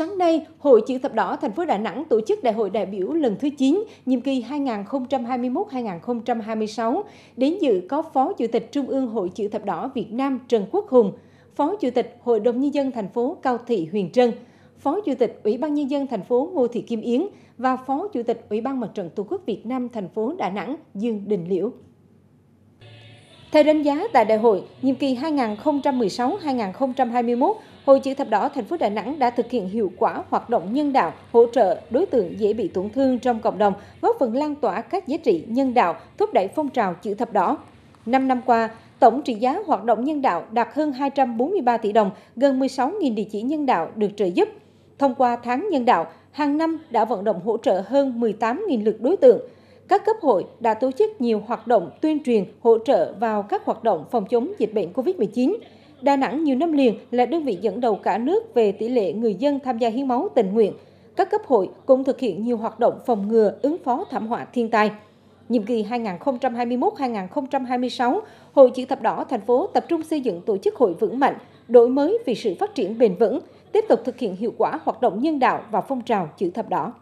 Sáng nay, Hội Chữ Thập Đỏ thành phố Đà Nẵng tổ chức Đại hội đại biểu lần thứ 9, nhiệm kỳ 2021-2026. Đến dự có Phó Chủ tịch Trung ương Hội Chữ Thập Đỏ Việt Nam Trần Quốc Hùng, Phó Chủ tịch Hội đồng Nhân dân thành phố Cao Thị Huyền Trân, Phó Chủ tịch Ủy ban Nhân dân thành phố Ngô Thị Kim Yến và Phó Chủ tịch Ủy ban Mặt trận Tổ quốc Việt Nam thành phố Đà Nẵng Dương Đình Liễu. Theo đánh giá tại đại hội, nhiệm kỳ 2016-2021, Hội Chữ Thập Đỏ thành phố Đà Nẵng đã thực hiện hiệu quả hoạt động nhân đạo, hỗ trợ đối tượng dễ bị tổn thương trong cộng đồng, góp phần lan tỏa các giá trị nhân đạo, thúc đẩy phong trào Chữ Thập Đỏ. Năm năm qua, tổng trị giá hoạt động nhân đạo đạt hơn 243 tỷ đồng, gần 16.000 địa chỉ nhân đạo được trợ giúp. Thông qua tháng nhân đạo, hàng năm đã vận động hỗ trợ hơn 18.000 lượt đối tượng, các cấp hội đã tổ chức nhiều hoạt động tuyên truyền, hỗ trợ vào các hoạt động phòng chống dịch bệnh COVID-19. Đà Nẵng nhiều năm liền là đơn vị dẫn đầu cả nước về tỷ lệ người dân tham gia hiến máu tình nguyện. Các cấp hội cũng thực hiện nhiều hoạt động phòng ngừa, ứng phó thảm họa thiên tai. Nhiệm kỳ 2021-2026, Hội Chữ thập đỏ thành phố tập trung xây dựng tổ chức hội vững mạnh, đổi mới vì sự phát triển bền vững, tiếp tục thực hiện hiệu quả hoạt động nhân đạo và phong trào chữ thập đỏ.